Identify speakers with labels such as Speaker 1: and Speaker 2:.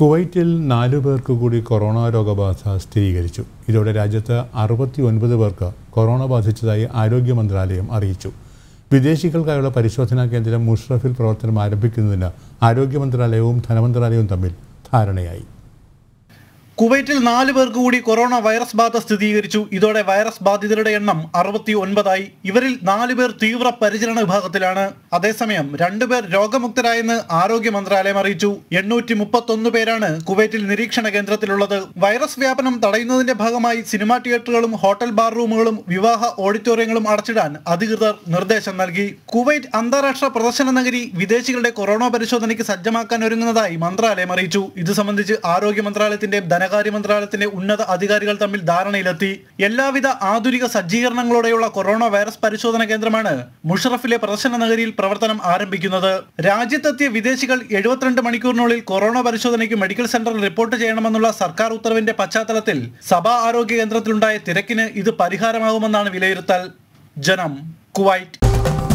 Speaker 1: കുവൈറ്റിൽ നാലു പേർക്ക് കൂടി കൊറോണ രോഗബാധ സ്ഥിരീകരിച്ചു ഇതോടെ രാജ്യത്ത് അറുപത്തി ഒൻപത് പേർക്ക് കൊറോണ ബാധിച്ചതായി ആരോഗ്യ മന്ത്രാലയം അറിയിച്ചു വിദേശികൾക്കായുള്ള പരിശോധനാ കേന്ദ്രം മുഷ്റഫിൽ പ്രവർത്തനം ആരംഭിക്കുന്നതിന് ആരോഗ്യ മന്ത്രാലയവും ധനമന്ത്രാലയവും തമ്മിൽ ധാരണയായി
Speaker 2: കുവൈറ്റിൽ നാല് പേർക്ക് കൂടി കൊറോണ വൈറസ് ബാധ സ്ഥിരീകരിച്ചു ഇതോടെ വൈറസ് ബാധിതരുടെ എണ്ണം അറുപത്തി ഒൻപതായി ഇവരിൽ നാലു പേർ തീവ്ര പരിചരണ വിഭാഗത്തിലാണ് അതേസമയം രണ്ടുപേർ രോഗമുക്തരായെന്ന് ആരോഗ്യ മന്ത്രാലയം അറിയിച്ചു എണ്ണൂറ്റി മുപ്പത്തൊന്ന് പേരാണ് കുവൈറ്റിൽ നിരീക്ഷണ കേന്ദ്രത്തിലുള്ളത് വൈറസ് വ്യാപനം തടയുന്നതിന്റെ ഭാഗമായി സിനിമാ തിയേറ്ററുകളും ഹോട്ടൽ ബാർ റൂമുകളും വിവാഹ ഓഡിറ്റോറിയങ്ങളും അടച്ചിടാൻ അധികൃതർ നിർദ്ദേശം നൽകി കുവൈറ്റ് അന്താരാഷ്ട്ര പ്രദർശന നഗരി വിദേശികളുടെ കൊറോണ പരിശോധനയ്ക്ക് സജ്ജമാക്കാൻ ഒരുങ്ങുന്നതായി മന്ത്രാലയം അറിയിച്ചു ഇത് സംബന്ധിച്ച് ആരോഗ്യ മന്ത്രാലയത്തിന്റെ ധന ധനകാര്യ മന്ത്രാലയത്തിന്റെ ഉന്നത അധികാരികൾ തമ്മിൽ ധാരണയിലെത്തി എല്ലാവിധ ആധുനിക സജ്ജീകരണങ്ങളോടെയുള്ള കൊറോണ വൈറസ് പരിശോധന കേന്ദ്രമാണ് മുഷറഫിലെ പ്രദർശന നഗരിയിൽ പ്രവർത്തനം ആരംഭിക്കുന്നത് രാജ്യത്തെത്തിയ വിദേശികൾ എഴുപത്തിരണ്ട് മണിക്കൂറിനുള്ളിൽ കൊറോണ പരിശോധനയ്ക്ക് മെഡിക്കൽ സെന്ററിൽ റിപ്പോർട്ട് ചെയ്യണമെന്നുള്ള സർക്കാർ ഉത്തരവിന്റെ പശ്ചാത്തലത്തിൽ സഭാ ആരോഗ്യ കേന്ദ്രത്തിലുണ്ടായ തിരക്കിന് ഇത് പരിഹാരമാകുമെന്നാണ് വിലയിരുത്തൽ ജനം കുവൈറ്റ്